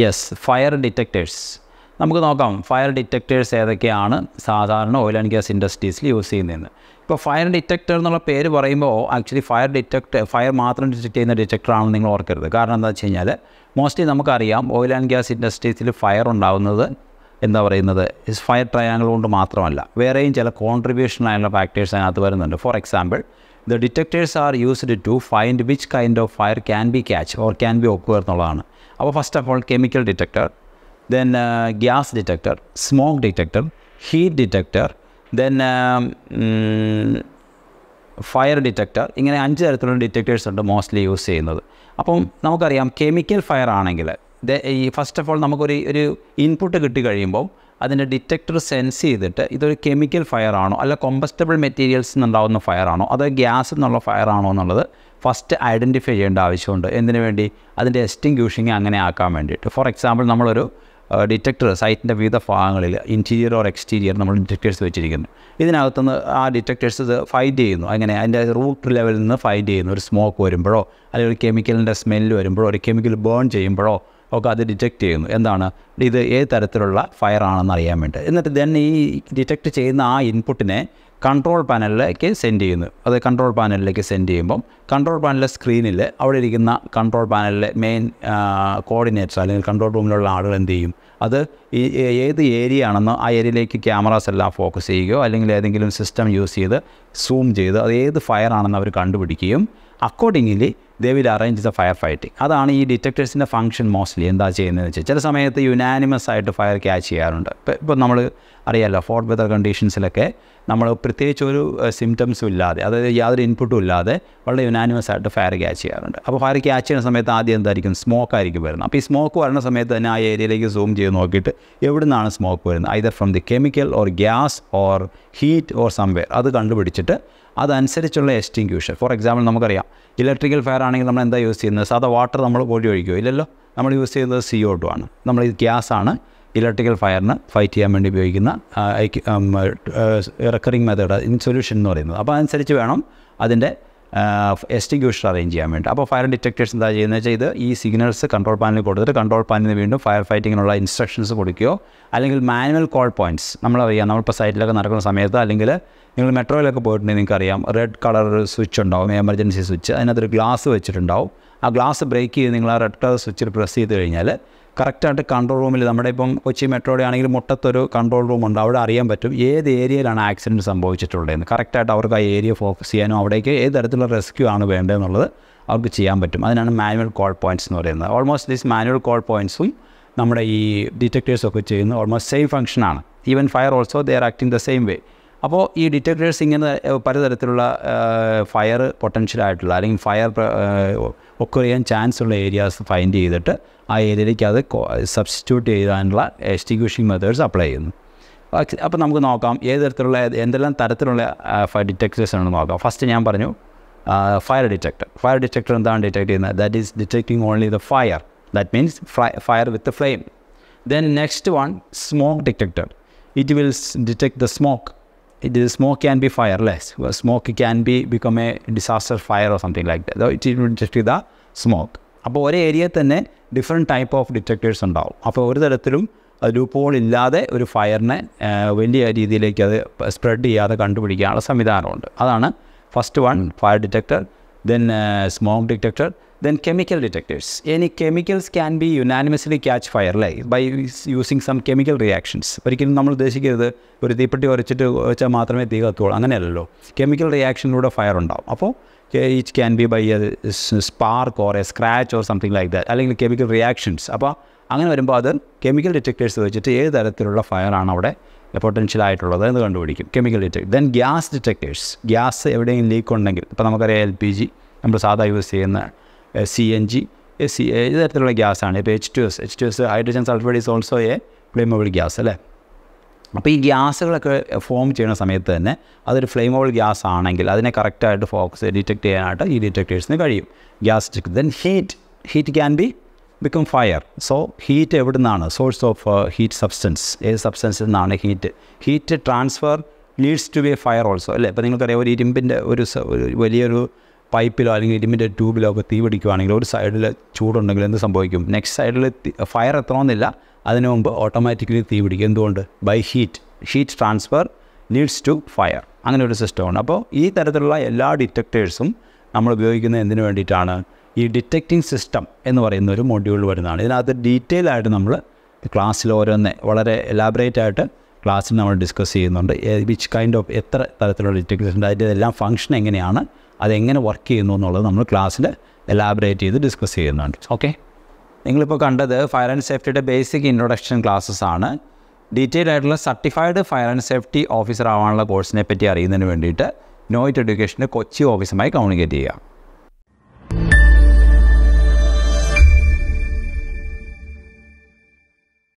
Yes fire detectors നമുക്ക് നോക്കാം fire detectors ഏതൊക്കെയാണ് സാധാരണ ഓയിൽ ആൻഡ് ഗ്യാസ് ഇൻഡസ്ട്രീസിൽ യൂസ് ചെയ്യുന്നതെന്ന് ഇപ്പോൾ ഫയർ ഡിറ്റക്ടർ എന്നുള്ള പേര് പറയുമ്പോൾ ആക്ച്വലി ഫയർ ഡിറ്റക്ട് ഫയർ മാത്രം ഡിറ്റക്ട് ചെയ്യുന്ന ഡിറ്റക്ടറാണെന്ന് നിങ്ങൾ ഓർക്കരുത് കാരണം എന്താ വെച്ച് കഴിഞ്ഞാൽ മോസ്റ്റ്ലി നമുക്കറിയാം ഓയിൽ ആൻഡ് ഗ്യാസ് ഇൻഡസ്ട്രീസിൽ ഫയർ ഉണ്ടാകുന്നത് എന്താ പറയുന്നത് ഫയർ ട്രയാങ്കിൾ കൊണ്ട് മാത്രമല്ല വേറെയും ചില കോൺട്രിബ്യൂഷനായുള്ള ഫാക്ടേഴ്സ് അതിനകത്ത് വരുന്നുണ്ട് for example the detectors are used to find which kind of fire can be catch or can be ഒക്കുക എന്നുള്ളതാണ് അപ്പോൾ first of all chemical detector then gas detector smoke detector heat detector then fire detector ഇങ്ങനെ അഞ്ച് തരത്തിലുള്ള detectors ഉണ്ട് mostly use ചെയ്യുന്നത് അപ്പം നമുക്കറിയാം കെമിക്കൽ ഫയർ ആണെങ്കിൽ ഈ ഫസ്റ്റ് ഓഫ് ഓൾ നമുക്കൊരു ഒരു ഇൻപുട്ട് കിട്ടി കഴിയുമ്പോൾ അതിൻ്റെ ഡിറ്റക്ടർ സെൻസ് ചെയ്തിട്ട് ഇതൊരു കെമിക്കൽ ഫയർ ആണോ അല്ല കൊമ്പസ്റ്റബിൾ മെറ്റീരിയൽസ് നിന്നുണ്ടാകുന്ന ഫയർ ആണോ അതോ ഗ്യാസ് എന്നുള്ള ഫയർ ആണോ എന്നുള്ളത് ഫസ്റ്റ് ഐഡൻറ്റിഫൈ ചെയ്യേണ്ട ആവശ്യമുണ്ട് എന്തിനു വേണ്ടി അതിൻ്റെ എസ്റ്റിങ്ക്യൂഷിങ് അങ്ങനെ ആക്കാൻ വേണ്ടിയിട്ട് ഫോർ എക്സാമ്പിൾ നമ്മളൊരു ഡിറ്റക്ടർ സൈറ്റിൻ്റെ വിവിധ ഭാഗങ്ങളിൽ ഇൻറ്റീരിയർ ഓർ എക്സ്റ്റീരിയർ നമ്മൾ ഡിറ്റക്ടേഴ്സ് വെച്ചിരിക്കുന്നു ഇതിനകത്തുനിന്ന് ആ ഡിറ്റക്ടേഴ്സ് ഇത് ഫൈറ്റ് ചെയ്യുന്നു അങ്ങനെ അതിൻ്റെ റൂട്ട് ലെവലിൽ നിന്ന് ഫൈറ്റ് ചെയ്യുന്നു ഒരു സ്മോക്ക് വരുമ്പോഴോ അല്ലെങ്കിൽ ഒരു കെമിക്കലിൻ്റെ സ്മെല്ല് വരുമ്പോഴോ ഒരു കെമിക്കൽ ബേൺ ചെയ്യുമ്പോഴോ ഒക്കെ അത് ഡിറ്റക്റ്റ് ചെയ്യുന്നു എന്താണ് ഇത് ഏത് തരത്തിലുള്ള ഫയർ ആണെന്ന് അറിയാൻ വേണ്ടി എന്നിട്ട് ദെൻ ഈ ഡിറ്റക്റ്റ് ചെയ്യുന്ന ആ ഇൻപുട്ടിനെ കൺട്രോൾ പാനലിലേക്ക് സെൻഡ് ചെയ്യുന്നു അത് കൺട്രോൾ പാനലിലേക്ക് സെൻഡ് ചെയ്യുമ്പം കൺട്രോൾ പാനലിലെ സ്ക്രീനിൽ അവിടെ ഇരിക്കുന്ന കൺട്രോൾ പാനലിലെ മെയിൻ കോർഡിനേറ്റ്സ് അല്ലെങ്കിൽ കൺട്രോൾ റൂമിലുള്ള ആളുകൾ എന്ത് ചെയ്യും അത് ഈ ഏത് ഏരിയ ആണെന്നോ ആ ഏരിയയിലേക്ക് ക്യാമറാസ് എല്ലാം ഫോക്കസ് ചെയ്യുകയോ അല്ലെങ്കിൽ ഏതെങ്കിലും സിസ്റ്റം യൂസ് ചെയ്ത് സൂം ചെയ്ത് അത് ഏത് ഫയർ ആണെന്ന് അവർ കണ്ടുപിടിക്കുകയും accordingly they will arrange the fire fighting അതാണ് ഈ ഡിറ്റക്ടേഴ്സിൻ്റെ ഫംഗ്ഷൻ മോസ്റ്റ്ലി എന്താ ചെയ്യുന്നതെന്ന് വെച്ചാൽ ചില സമയത്ത് യുനാനിമസ് ആയിട്ട് ഫയർ ക്യാച്ച് ചെയ്യാറുണ്ട് ഇപ്പോൾ ഇപ്പോൾ നമ്മൾ അറിയാമല്ലോ ഫോർട്ട് വെതർ കണ്ടീഷൻസിലൊക്കെ നമ്മൾ പ്രത്യേകിച്ച് ഒരു സിംറ്റംസും ഇല്ലാതെ അതായത് യാതൊരു ഇൻപുട്ടും ഇല്ലാതെ വളരെ യുനാനിമസ് ആയിട്ട് ഫയർ ക്യാച്ച് ചെയ്യാറുണ്ട് അപ്പോൾ ഫയർ ക്യാച്ച് ചെയ്യുന്ന സമയത്ത് ആദ്യം എന്തായിരിക്കും സ്മോക്ക് ആയിരിക്കും വരുന്നത് അപ്പോൾ ഈ സ്മോക്ക് വരുന്ന സമയത്ത് തന്നെ ആ ഏരിയയിലേക്ക് സൂം ചെയ്ത് നോക്കിയിട്ട് എവിടെ നിന്നാണ് സ്മോക്ക് വരുന്നത് either from the chemical or gas or heat or somewhere അത് കണ്ടുപിടിച്ചിട്ട് അതനുസരിച്ചുള്ള എക്സ്റ്റിങ്ക്യൂഷൻ ഫോർ എക്സാമ്പിൾ നമുക്കറിയാം ഇലക്ട്രിക്കൽ ഫയർ ആണെങ്കിൽ നമ്മൾ എന്താ യൂസ് ചെയ്യുന്നത് സാധാ വാട്ടർ നമ്മൾ പൊടി ഒഴിക്കുമോ ഇല്ലല്ലോ നമ്മൾ യൂസ് ചെയ്യുന്നത് സി ഒ ടു ആണ് നമ്മൾ ഈ ഗ്യാസാണ് ഇലക്ട്രിക്കൽ ഫയറിന് ഫൈറ്റ് ചെയ്യാൻ വേണ്ടി ഉപയോഗിക്കുന്ന റിക്കറിങ് മെത്തേഡ് ഇൻ സൊല്യൂഷൻ എന്ന് പറയുന്നത് അപ്പോൾ അതനുസരിച്ച് വേണം അതിൻ്റെ എസ്റ്റിഗ്യൂഷൻ അറേഞ്ച് ചെയ്യാൻ വേണ്ടി അപ്പോൾ ഫയർ ഡിറ്റക്ടേഴ്സ് എന്താ ചെയ്യുന്നത് വെച്ചാൽ ഇത് ഈ സിഗ്നൽസ് കൺട്രോൾ പാനിൽ കൊടുത്തിട്ട് കൺട്രോൾ പാനലിന് വീണ്ടും ഫയർ ഫൈറ്റിങ്ങിനുള്ള ഇൻസ്ട്രക്ഷൻസ് കൊടുക്കുകയോ അല്ലെങ്കിൽ മാനുവൽ കോൾ പോയിൻറ്റ്സ് നമ്മളറിയാം നമ്മളിപ്പോൾ സൈറ്റിലൊക്കെ നടക്കുന്ന സമയത്ത് അല്ലെങ്കിൽ നിങ്ങൾ മെട്രോയിലൊക്കെ പോയിട്ടുണ്ടെങ്കിൽ നിങ്ങൾക്കറിയാം റെഡ് കളർ സ്വിച്ച് ഉണ്ടാവും എമർജൻസി സ്വിച്ച് അതിനകത്തൊരു ഗ്ലാസ് വെച്ചിട്ടുണ്ടാവും ആ ഗ്ലാസ് ബ്രേക്ക് ചെയ്ത് നിങ്ങൾ ആ റെഡ് കളർ സ്വിച്ചിൽ പ്രസ് ചെയ്ത് കഴിഞ്ഞാൽ കറക്റ്റായിട്ട് കൺട്രോൾ റൂമിൽ നമ്മുടെ ഇപ്പം കൊച്ചി മെട്രോയുടെ ആണെങ്കിൽ മുട്ടത്തൊരു കൺട്രോൾ റൂമുണ്ട് അവിടെ അറിയാൻ പറ്റും ഏത് ഏരിയയിലാണ് ആക്സിഡൻറ്റ് സംഭവിച്ചിട്ടുള്ളതെന്ന് കറക്റ്റായിട്ട് അവർക്ക് ആ ഏരിയ ഫോക്കസ് ചെയ്യാനും അവിടേക്ക് ഏത് തരത്തിലുള്ള റെസ്ക്യൂ ആണ് വേണ്ടതെന്നുള്ളത് അവർക്ക് ചെയ്യാൻ പറ്റും അതിനാണ് മാനുവൽ കോൾ പോയിൻറ്റ്സ് എന്ന് പറയുന്നത് ഓൾമോസ്റ്റ് ദീസ് മാനുവൽ കോൾ പോയിൻറ്റ്സും നമ്മുടെ ഈ ഡിറ്റക്ടേഴ്സൊക്കെ ചെയ്യുന്ന ഓൾമോസ്റ്റ് സെയിം ഫംഗ്ഷനാണ് even fire also they are acting the same way അപ്പോൾ ഈ ഡിറ്റക്ടേഴ്സ് ഇങ്ങനെ പലതരത്തിലുള്ള ഫയർ പൊട്ടൻഷ്യൽ ആയിട്ടുള്ള അല്ലെങ്കിൽ ഫയർ ഒക്കെ ചെയ്യാൻ ചാൻസ് ഉള്ള ഏരിയാസ് ഫൈൻഡ് ചെയ്തിട്ട് ആ ഏരിയയിലേക്ക് അത് സബ്സ്റ്റിറ്റ്യൂട്ട് ചെയ്യാനുള്ള എക്സ്റ്റിക്യൂഷൻ മെത്തേഡ്സ് അപ്ലൈ ചെയ്യുന്നു അപ്പോൾ നമുക്ക് നോക്കാം ഏത് തരത്തിലുള്ള എന്തെല്ലാം തരത്തിലുള്ള ഫയർ ഡിറ്റക്ടേഴ്സ് ആണ് നോക്കാം ഫസ്റ്റ് ഞാൻ പറഞ്ഞു ഫയർ ഡിറ്റക്ടർ ഫയർ ഡിറ്റക്ടർ എന്താണ് ഡിറ്റക്ട് ചെയ്യുന്നത് that is detecting only the fire that means fire with flame then next one smoke detector it will detect the smoke the smoke can be fireless. Well, smoke can be become a disaster fire or something like that. So it will detect the smoke. അപ്പോൾ ഒരേ ഏരിയയിൽ തന്നെ different type of detectors ഉണ്ടാവും അപ്പോൾ ഒരു തരത്തിലും ലൂപ്പോൾ ഇല്ലാതെ ഒരു ഫയറിനെ വലിയ രീതിയിലേക്ക് അത് സ്പ്രെഡ് ചെയ്യാതെ കണ്ടുപിടിക്കാനുള്ള സംവിധാനമുണ്ട് അതാണ് first one fire detector then smoke detector then chemical detectors any chemicals can be unanimously catch fire ലൈ by using some chemical reactions ഒരിക്കലും നമ്മൾ ഉദ്ദേശിക്കരുത് ഒരു തീപ്പെട്ടി ഉരച്ചിട്ട് വെച്ചാൽ മാത്രമേ തീ കത്തുള്ളൂ അങ്ങനെയല്ലല്ലോ കെമിക്കൽ റിയാക്ഷനിലൂടെ ഫയർ ഉണ്ടാവും അപ്പോൾ it can be by a spark or a scratch or something like that അല്ലെങ്കിൽ കെമിക്കൽ റിയാക്ഷൻസ് അപ്പോൾ അങ്ങനെ വരുമ്പോൾ അത് കെമിക്കൽ ഡിറ്റക്ടേഴ്സ് വെച്ചിട്ട് ഏത് തരത്തിലുള്ള ഫയറാണ് അവിടെ പൊട്ടൻഷ്യൽ ആയിട്ടുള്ളത് എന്ന് കണ്ടുപിടിക്കും chemical detect then gas detectors gas എവിടെയെങ്കിലും ലീക്ക് ഉണ്ടെങ്കിൽ ഇപ്പോൾ നമുക്കറിയാം എൽ പി ജി നമ്മൾ സാധാ യൂസ് ചെയ്യുന്ന സി എൻ ജി സി ഏത് തരത്തിലുള്ള ഗ്യാസാണ് ഇപ്പോൾ H two S H two S hydrogen sulphide is also a flammable gas അല്ലേ അപ്പോൾ ഈ ഗ്യാസുകളൊക്കെ ഫോം ചെയ്യുന്ന സമയത്ത് തന്നെ അതൊരു ഫ്ലെയിമബിൾ ഗ്യാസ് ആണെങ്കിൽ അതിനെ കറക്റ്റായിട്ട് ഫോക്കസ് ഡിറ്റക്ട് ചെയ്യാനായിട്ട് ഈ ഡിറ്റക്ടേഴ്സിന് കഴിയും gas then heat heat can be become fire so heat എവിടെ നിന്നാണ് സോഴ്സ് ഓഫ് ഹീറ്റ് സബ്സ്റ്റൻസ് ഏത് സബ്സ്റ്റൻസിൽ നിന്നാണ് heat heat transfer leads to be a fire also അല്ലേ ഇപ്പോൾ നിങ്ങൾക്കറിയാം ഒരു ഇരുമ്പിൻ്റെ ഒരു വലിയൊരു പൈപ്പിലോ അല്ലെങ്കിൽ ഇരുമിൻ്റെ ട്യൂബിലോ ഒക്കെ തീ പിടിക്കുകയാണെങ്കിൽ ഒരു സൈഡിൽ ചൂടുണ്ടെങ്കിൽ എന്ത് സംഭവിക്കും നെക്സ്റ്റ് സൈഡിൽ ഫയർ എത്തണമെന്നില്ല അതിനു മുമ്പ് ഓട്ടോമാറ്റിക്കലി തീ പിടിക്കും എന്തുകൊണ്ട് by heat heat transfer leads to fire അങ്ങനെ ഒരു സിസ്റ്റമാണ് അപ്പോൾ ഈ തരത്തിലുള്ള എല്ലാ ഡിറ്റക്ടേഴ്സും നമ്മൾ ഉപയോഗിക്കുന്നത് എന്തിനു വേണ്ടിയിട്ടാണ് ഈ ഡിറ്റക്റ്റിംഗ് സിസ്റ്റം എന്ന് പറയുന്ന ഒരു മൊഡ്യൂൾ വരുന്നതാണ് ഇതിനകത്ത് ഡീറ്റെയിൽ ആയിട്ട് നമ്മൾ ക്ലാസ്സിൽ ഓരോന്നേ വളരെ എലാബറേറ്റ് ആയിട്ട് ക്ലാസ്സിൽ നമ്മൾ ഡിസ്കസ് ചെയ്യുന്നുണ്ട് വിച്ച് കൈൻഡ് ഓഫ് എത്ര തരത്തിലുള്ള ഡിറ്റക്ടേഴ്സ് ഉണ്ട് അതിൻ്റെ എല്ലാം ഫംഗ്ഷൻ എങ്ങനെയാണ് അതെങ്ങനെ വർക്ക് ചെയ്യുന്നു എന്നുള്ളത് നമ്മൾ ക്ലാസ്സിൽ എലാബറേറ്റ് ചെയ്ത് ഡിസ്കസ് ചെയ്യുന്നുണ്ട് ഓക്കെ നിങ്ങളിപ്പോൾ കണ്ടത് ഫയർ ആൻഡ് സേഫ്റ്റിയുടെ ബേസിക് ഇൻട്രൊഡക്ഷൻ ക്ലാസ്സസ് ആണ് ഡീറ്റെയിൽ ആയിട്ടുള്ള certified fire and safety officer ആവാനുള്ള കോഴ്സിനെ പറ്റി അറിയുന്നതിന് വേണ്ടിയിട്ട് നോയിറ്റ് എഡ്യൂക്കേഷൻ്റെ കൊച്ചി ഓഫീസുമായി കമ്മ്യൂണിക്കേറ്റ് ചെയ്യുക